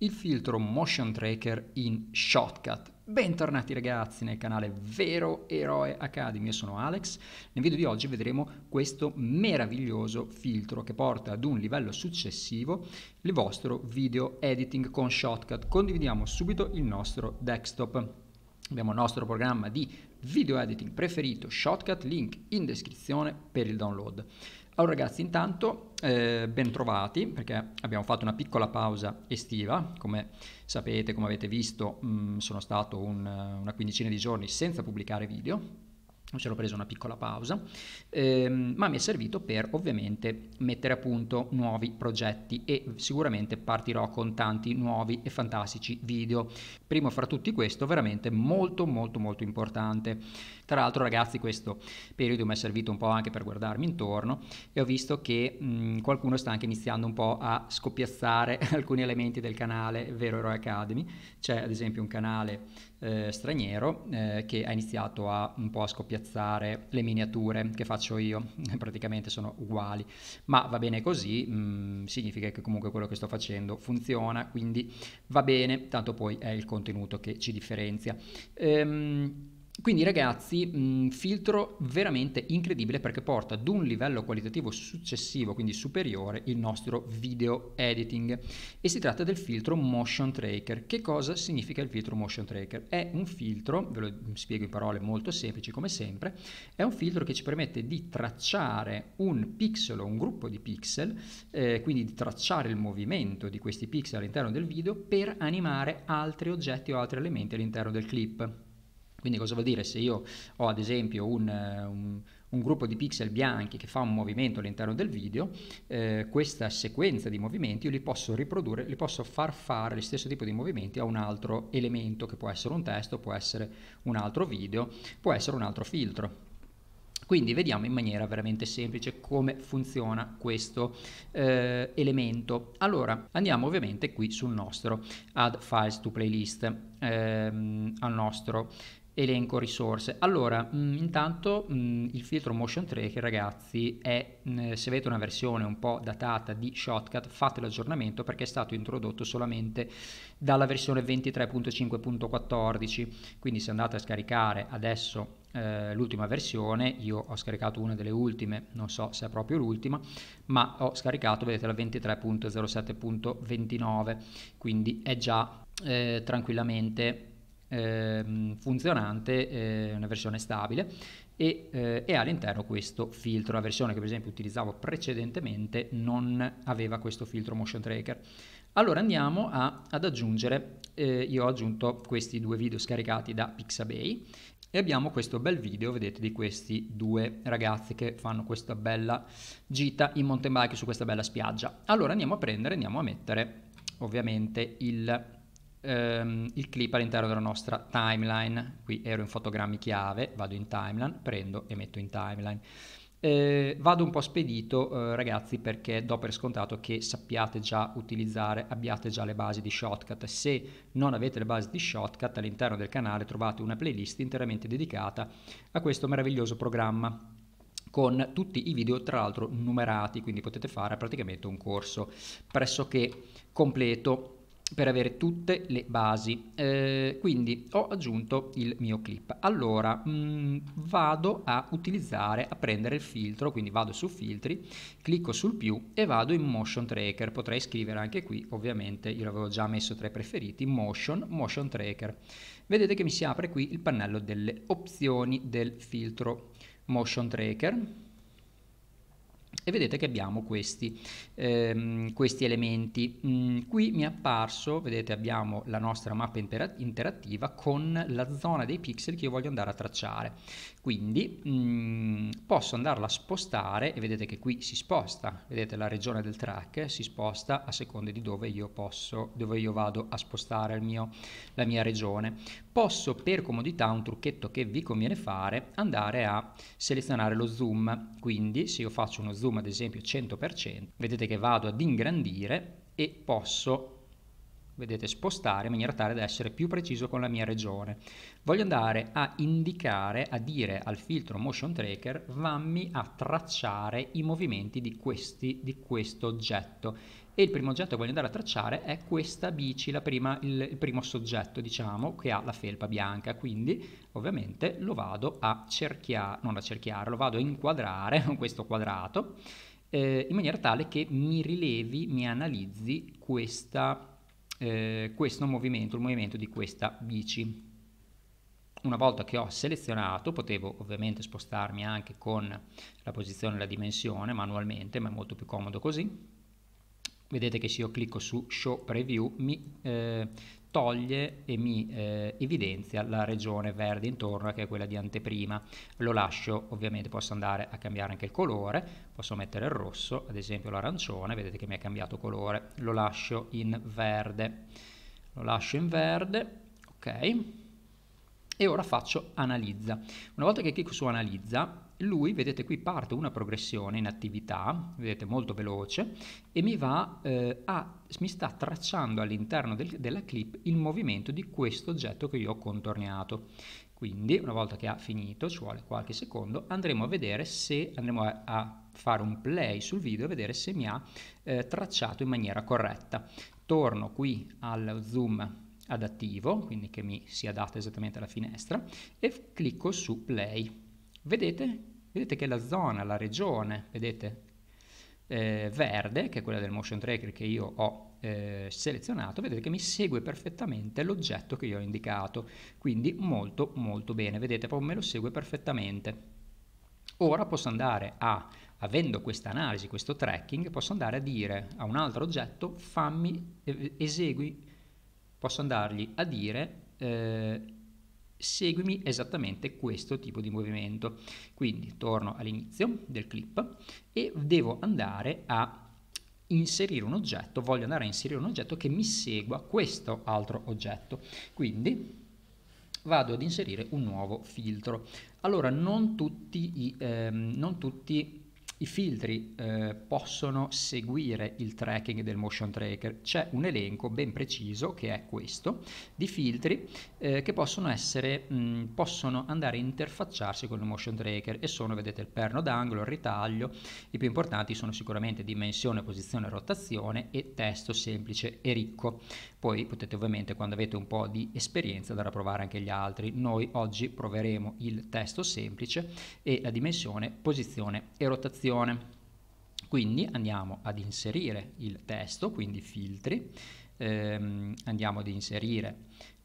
il filtro Motion Tracker in Shotcut. Bentornati ragazzi nel canale Vero Eroe Academy, io sono Alex. Nel video di oggi vedremo questo meraviglioso filtro che porta ad un livello successivo il vostro video editing con Shotcut. Condividiamo subito il nostro desktop. Abbiamo il nostro programma di video editing preferito Shotcut, link in descrizione per il download. Allora ragazzi, intanto eh, ben trovati perché abbiamo fatto una piccola pausa estiva, come sapete, come avete visto, mh, mm, sono stato un, una quindicina di giorni senza pubblicare video, ci ho preso una piccola pausa, ehm, ma mi è servito per ovviamente mettere a punto nuovi progetti e sicuramente partirò con tanti nuovi e fantastici video. Primo fra tutti questo veramente molto molto molto importante tra l'altro ragazzi questo periodo mi è servito un po' anche per guardarmi intorno e ho visto che mh, mm, qualcuno sta anche iniziando un po' a scoppiazzare alcuni elementi del canale Vero Eroe Academy, c'è ad esempio un canale eh, straniero eh, che ha iniziato a un po' a scoppiazzare le miniature che faccio io, praticamente sono uguali, ma va bene così, mh, mm, significa che comunque quello che sto facendo funziona, quindi va bene, tanto poi è il contenuto che ci differenzia. Ehm, quindi ragazzi, mh, filtro veramente incredibile perché porta ad un livello qualitativo successivo, quindi superiore, il nostro video editing. E si tratta del filtro Motion Tracker. Che cosa significa il filtro Motion Tracker? È un filtro, ve lo spiego in parole molto semplici come sempre, è un filtro che ci permette di tracciare un pixel o un gruppo di pixel, eh, quindi di tracciare il movimento di questi pixel all'interno del video per animare altri oggetti o altri elementi all'interno del clip. Quindi cosa vuol dire? Se io ho ad esempio un, un, un, gruppo di pixel bianchi che fa un movimento all'interno del video, eh, questa sequenza di movimenti io li posso riprodurre, li posso far fare lo stesso tipo di movimenti a un altro elemento che può essere un testo, può essere un altro video, può essere un altro filtro. Quindi vediamo in maniera veramente semplice come funziona questo eh, elemento. Allora andiamo ovviamente qui sul nostro add files to playlist, ehm, al nostro elenco risorse. Allora, mh, mm, intanto mh, mm, il filtro motion tracker, ragazzi, è mh, mm, se avete una versione un po' datata di Shotcut, fate l'aggiornamento perché è stato introdotto solamente dalla versione 23.5.14. Quindi se andate a scaricare adesso eh, l'ultima versione, io ho scaricato una delle ultime, non so se è proprio l'ultima, ma ho scaricato, vedete, la 23.07.29, quindi è già eh, tranquillamente eh, funzionante, eh, una versione stabile e, eh, e ha all'interno questo filtro. La versione che per esempio utilizzavo precedentemente non aveva questo filtro motion tracker. Allora andiamo a, ad aggiungere, eh, io ho aggiunto questi due video scaricati da Pixabay e abbiamo questo bel video, vedete, di questi due ragazzi che fanno questa bella gita in mountain bike su questa bella spiaggia. Allora andiamo a prendere, andiamo a mettere ovviamente il ehm, il clip all'interno della nostra timeline. Qui ero in fotogrammi chiave, vado in timeline, prendo e metto in timeline. Eh, vado un po' spedito eh, ragazzi perché do per scontato che sappiate già utilizzare, abbiate già le basi di Shotcut. Se non avete le basi di Shotcut all'interno del canale trovate una playlist interamente dedicata a questo meraviglioso programma con tutti i video tra l'altro numerati, quindi potete fare praticamente un corso pressoché completo per avere tutte le basi. Eh, quindi ho aggiunto il mio clip. Allora mh, mm, vado a utilizzare, a prendere il filtro, quindi vado su filtri, clicco sul più e vado in motion tracker. Potrei scrivere anche qui, ovviamente io l'avevo già messo tra i preferiti, motion, motion tracker. Vedete che mi si apre qui il pannello delle opzioni del filtro motion tracker e vedete che abbiamo questi, ehm, questi elementi. Mm, qui mi è apparso, vedete abbiamo la nostra mappa interattiva con la zona dei pixel che io voglio andare a tracciare. Quindi mm, posso andarla a spostare e vedete che qui si sposta, vedete la regione del track eh, si sposta a seconda di dove io, posso, dove io vado a spostare mio, la mia regione. Posso per comodità, un trucchetto che vi conviene fare, andare a selezionare lo zoom, quindi se io faccio uno zoom ad esempio 100%, vedete che vado ad ingrandire e posso vedete spostare in maniera tale da essere più preciso con la mia regione. Voglio andare a indicare, a dire al filtro motion tracker, vammi a tracciare i movimenti di, questi, di questo oggetto. E il primo oggetto che voglio andare a tracciare è questa bici, prima, il, il primo soggetto diciamo che ha la felpa bianca, quindi ovviamente lo vado a cerchiare, non a cerchiare, lo vado a inquadrare con questo quadrato eh, in maniera tale che mi rilevi, mi analizzi questa eh, questo movimento, il movimento di questa bici. Una volta che ho selezionato, potevo ovviamente spostarmi anche con la posizione e la dimensione manualmente, ma è molto più comodo così vedete che se io clicco su show preview mi eh, toglie e mi eh, evidenzia la regione verde intorno che è quella di anteprima lo lascio ovviamente posso andare a cambiare anche il colore posso mettere il rosso ad esempio l'arancione vedete che mi ha cambiato colore lo lascio in verde lo lascio in verde ok e ora faccio analizza una volta che clicco su analizza lui, vedete qui, parte una progressione in attività, vedete molto veloce, e mi, va, eh, a, mi sta tracciando all'interno del, della clip il movimento di questo oggetto che io ho contorniato. Quindi, una volta che ha finito, ci vuole qualche secondo, andremo a vedere se andremo a, a fare un play sul video e vedere se mi ha eh, tracciato in maniera corretta. Torno qui al zoom adattivo, quindi che mi si adatta esattamente alla finestra, e clicco su play Vedete? Vedete che la zona, la regione, vedete, eh, verde, che è quella del motion tracker che io ho eh, selezionato, vedete che mi segue perfettamente l'oggetto che io ho indicato, quindi molto molto bene, vedete proprio me lo segue perfettamente. Ora posso andare a, avendo questa analisi, questo tracking, posso andare a dire a un altro oggetto, fammi, eh, esegui, posso andargli a dire eh, seguimi esattamente questo tipo di movimento. Quindi torno all'inizio del clip e devo andare a inserire un oggetto, voglio andare a inserire un oggetto che mi segua questo altro oggetto. Quindi vado ad inserire un nuovo filtro. Allora non tutti i, ehm, non tutti i filtri eh, possono seguire il tracking del motion tracker. C'è un elenco ben preciso che è questo di filtri eh, che possono essere mh, mm, possono andare a interfacciarsi con il motion tracker e sono vedete il perno d'angolo, il ritaglio. I più importanti sono sicuramente dimensione, posizione, rotazione e testo semplice e ricco. Poi potete ovviamente quando avete un po' di esperienza andare a provare anche gli altri. Noi oggi proveremo il testo semplice e la dimensione posizione e rotazione. Quindi andiamo ad inserire il testo, quindi filtri, ehm, andiamo ad inserire,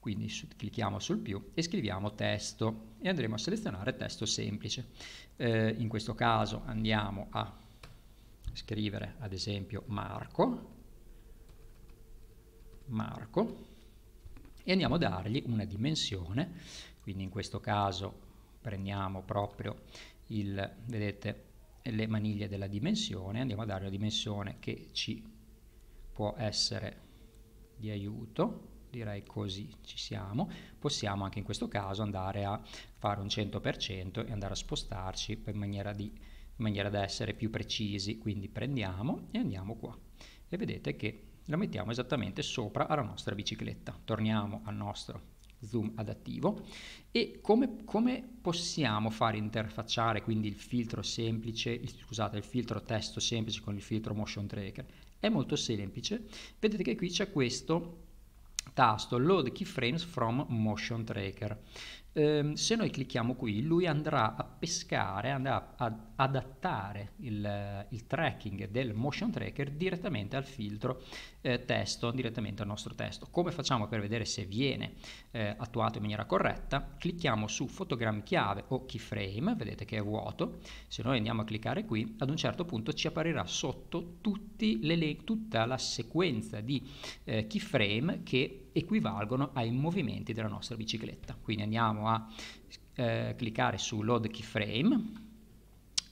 quindi su, clicchiamo sul più e scriviamo testo e andremo a selezionare testo semplice. Eh, in questo caso andiamo a scrivere ad esempio Marco Marco e andiamo a dargli una dimensione, quindi in questo caso prendiamo proprio il, vedete, le maniglie della dimensione, andiamo a dare una dimensione che ci può essere di aiuto, direi così ci siamo, possiamo anche in questo caso andare a fare un 100% e andare a spostarci in maniera, di, in maniera da essere più precisi, quindi prendiamo e andiamo qua e vedete che la mettiamo esattamente sopra alla nostra bicicletta. Torniamo al nostro zoom adattivo e come, come, possiamo far interfacciare quindi il filtro semplice, scusate, il filtro testo semplice con il filtro motion tracker? È molto semplice, vedete che qui c'è questo tasto load keyframes from motion tracker eh, se noi clicchiamo qui, lui andrà a pescare, andrà ad adattare il, il tracking del motion tracker direttamente al filtro eh, testo, direttamente al nostro testo. Come facciamo per vedere se viene eh, attuato in maniera corretta? Clicchiamo su fotogrammi chiave o keyframe, vedete che è vuoto. Se noi andiamo a cliccare qui, ad un certo punto ci apparirà sotto le, tutta la sequenza di eh, keyframe che equivalgono ai movimenti della nostra bicicletta. Quindi andiamo a eh, cliccare su Load Keyframe,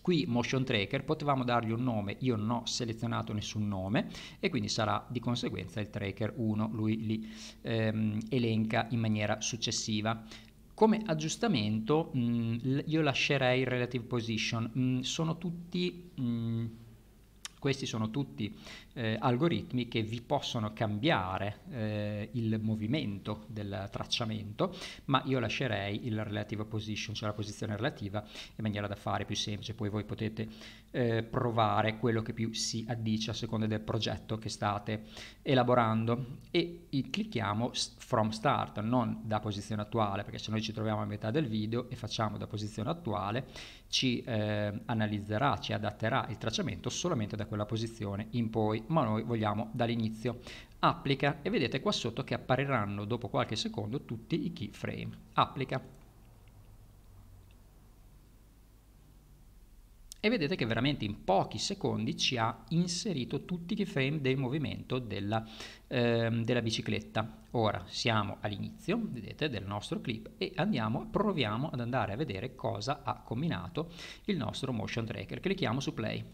qui Motion Tracker potevamo dargli un nome, io non ho selezionato nessun nome e quindi sarà di conseguenza il Tracker 1, lui li ehm, elenca in maniera successiva. Come aggiustamento mh, mm, io lascerei Relative Position, mh, mm, sono tutti... Mh, mm, questi sono tutti eh, algoritmi che vi possono cambiare eh, il movimento del tracciamento, ma io lascerei il relative position, cioè la posizione relativa, in maniera da fare più semplice. Poi voi potete eh, provare quello che più si addice a seconda del progetto che state elaborando e clicchiamo from start, non da posizione attuale, perché se noi ci troviamo a metà del video e facciamo da posizione attuale, ci eh, analizzerà, ci adatterà il tracciamento solamente da quella posizione in poi ma noi vogliamo dall'inizio. Applica e vedete qua sotto che appariranno dopo qualche secondo tutti i keyframe. Applica. e vedete che veramente in pochi secondi ci ha inserito tutti i keyframe del movimento della, eh, della bicicletta. Ora siamo all'inizio, vedete, del nostro clip e andiamo, proviamo ad andare a vedere cosa ha combinato il nostro motion tracker. Clicchiamo su play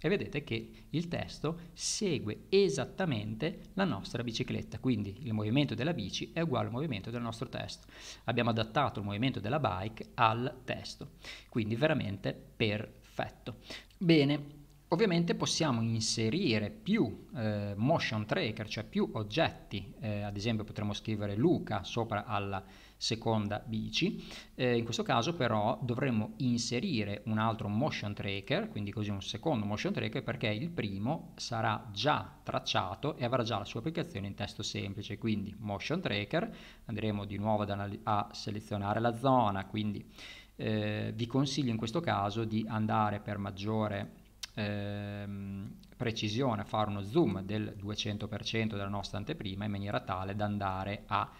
e vedete che il testo segue esattamente la nostra bicicletta, quindi il movimento della bici è uguale al movimento del nostro testo. Abbiamo adattato il movimento della bike al testo, quindi veramente perfetto. Bene, Ovviamente possiamo inserire più eh, motion tracker, cioè più oggetti, eh, ad esempio potremmo scrivere Luca sopra alla seconda bici, eh, in questo caso però dovremmo inserire un altro motion tracker, quindi così un secondo motion tracker perché il primo sarà già tracciato e avrà già la sua applicazione in testo semplice, quindi motion tracker, andremo di nuovo a selezionare la zona, quindi eh, vi consiglio in questo caso di andare per maggiore ehm, precisione, fare uno zoom del 200% della nostra anteprima in maniera tale da andare a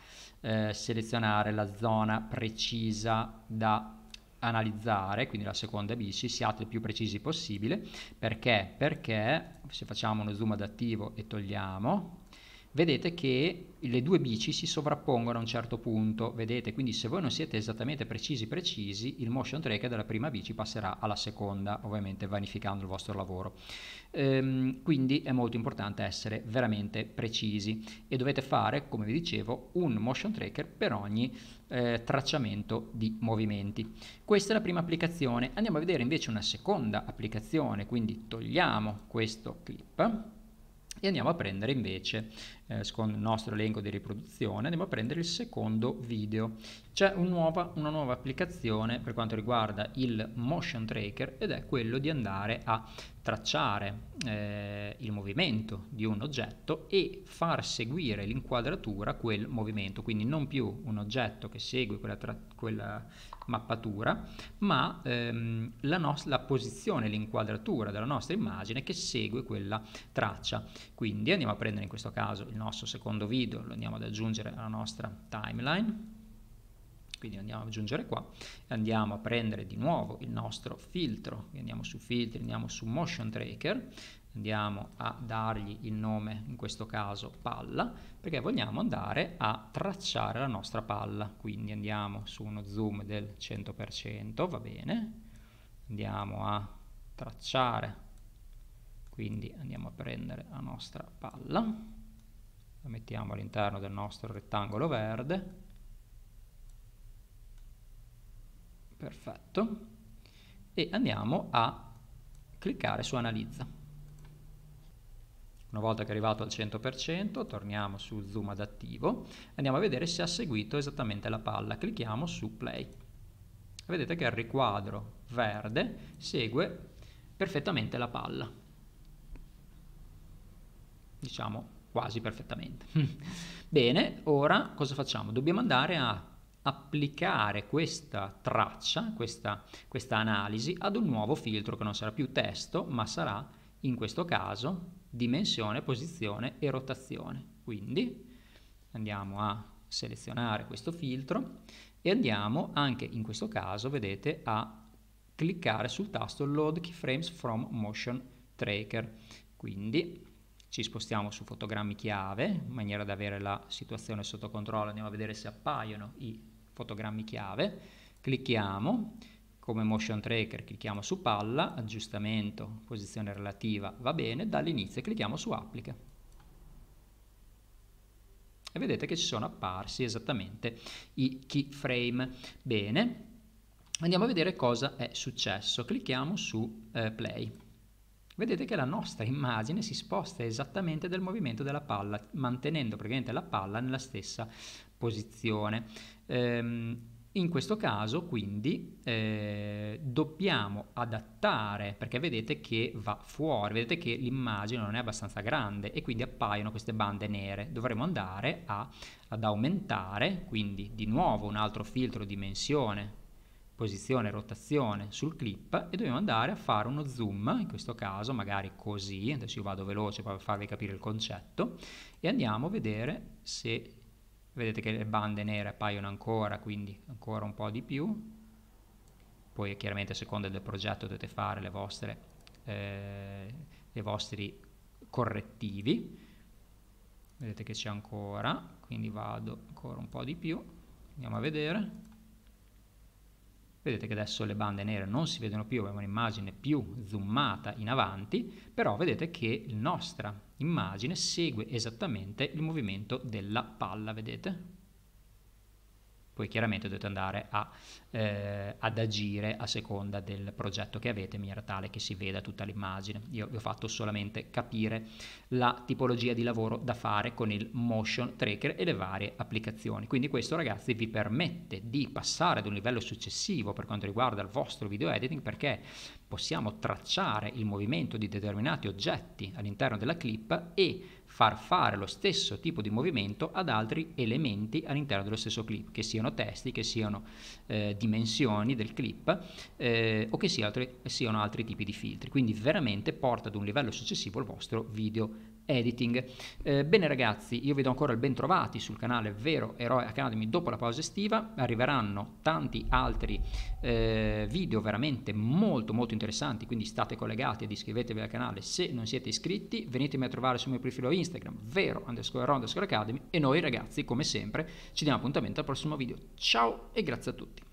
eh, selezionare la zona precisa da analizzare, quindi la seconda bici, siate il più precisi possibile, perché? Perché se facciamo uno zoom adattivo e togliamo, vedete che le due bici si sovrappongono a un certo punto, vedete? Quindi se voi non siete esattamente precisi precisi, il motion tracker della prima bici passerà alla seconda, ovviamente vanificando il vostro lavoro. Ehm, quindi è molto importante essere veramente precisi e dovete fare, come vi dicevo, un motion tracker per ogni eh, tracciamento di movimenti. Questa è la prima applicazione. Andiamo a vedere invece una seconda applicazione, quindi togliamo questo clip e andiamo a prendere invece eh, secondo il nostro elenco di riproduzione, andiamo a prendere il secondo video. C'è un nuova, una nuova applicazione per quanto riguarda il motion tracker ed è quello di andare a tracciare eh, il movimento di un oggetto e far seguire l'inquadratura quel movimento, quindi non più un oggetto che segue quella, quella mappatura, ma ehm, la, la posizione, l'inquadratura della nostra immagine che segue quella traccia. Quindi andiamo a prendere in questo caso il nostro secondo video, lo andiamo ad aggiungere alla nostra timeline, quindi andiamo ad aggiungere qua e andiamo a prendere di nuovo il nostro filtro, andiamo su filtri, andiamo su motion tracker, andiamo a dargli il nome, in questo caso palla, perché vogliamo andare a tracciare la nostra palla, quindi andiamo su uno zoom del 100%, va bene, andiamo a tracciare, quindi andiamo a prendere la nostra palla, la mettiamo all'interno del nostro rettangolo verde perfetto e andiamo a cliccare su analizza una volta che è arrivato al 100% torniamo su zoom adattivo andiamo a vedere se ha seguito esattamente la palla clicchiamo su play vedete che il riquadro verde segue perfettamente la palla diciamo quasi perfettamente. Bene, ora cosa facciamo? Dobbiamo andare a applicare questa traccia, questa, questa analisi, ad un nuovo filtro che non sarà più testo, ma sarà in questo caso dimensione, posizione e rotazione. Quindi andiamo a selezionare questo filtro e andiamo anche in questo caso, vedete, a cliccare sul tasto Load Keyframes from Motion Tracker. Quindi ci spostiamo su fotogrammi chiave in maniera da avere la situazione sotto controllo, andiamo a vedere se appaiono i fotogrammi chiave, clicchiamo, come motion tracker clicchiamo su palla, aggiustamento, posizione relativa va bene, dall'inizio clicchiamo su applica. E vedete che ci sono apparsi esattamente i keyframe. Bene, andiamo a vedere cosa è successo, clicchiamo su eh, play vedete che la nostra immagine si sposta esattamente del movimento della palla, mantenendo praticamente la palla nella stessa posizione. Ehm, in questo caso quindi eh, dobbiamo adattare perché vedete che va fuori, vedete che l'immagine non è abbastanza grande e quindi appaiono queste bande nere. Dovremo andare a, ad aumentare quindi di nuovo un altro filtro dimensione posizione, rotazione sul clip e dobbiamo andare a fare uno zoom, in questo caso magari così, adesso io vado veloce per farvi capire il concetto, e andiamo a vedere se, vedete che le bande nere appaiono ancora, quindi ancora un po' di più, poi chiaramente a seconda del progetto dovete fare le vostre, eh, i vostri correttivi, vedete che c'è ancora, quindi vado ancora un po' di più, andiamo a vedere, vedete che adesso le bande nere non si vedono più, abbiamo un'immagine più zoomata in avanti, però vedete che la nostra immagine segue esattamente il movimento della palla, vedete? Poi chiaramente dovete andare a, eh, ad agire a seconda del progetto che avete in maniera tale che si veda tutta l'immagine. Io vi ho fatto solamente capire la tipologia di lavoro da fare con il motion tracker e le varie applicazioni. Quindi questo ragazzi vi permette di passare ad un livello successivo per quanto riguarda il vostro video editing perché possiamo tracciare il movimento di determinati oggetti all'interno della clip e far fare lo stesso tipo di movimento ad altri elementi all'interno dello stesso clip, che siano testi, che siano eh, dimensioni del clip eh, o che siano altri, siano altri tipi di filtri. Quindi veramente porta ad un livello successivo il vostro video editing. Eh, bene ragazzi, io vi do ancora il ben trovati sul canale Vero Eroe Academy dopo la pausa estiva, arriveranno tanti altri eh, video veramente molto molto interessanti, quindi state collegati ed iscrivetevi al canale se non siete iscritti, venitemi a trovare sul mio profilo Instagram Vero Eroe underscore Academy e noi ragazzi come sempre ci diamo appuntamento al prossimo video. Ciao e grazie a tutti.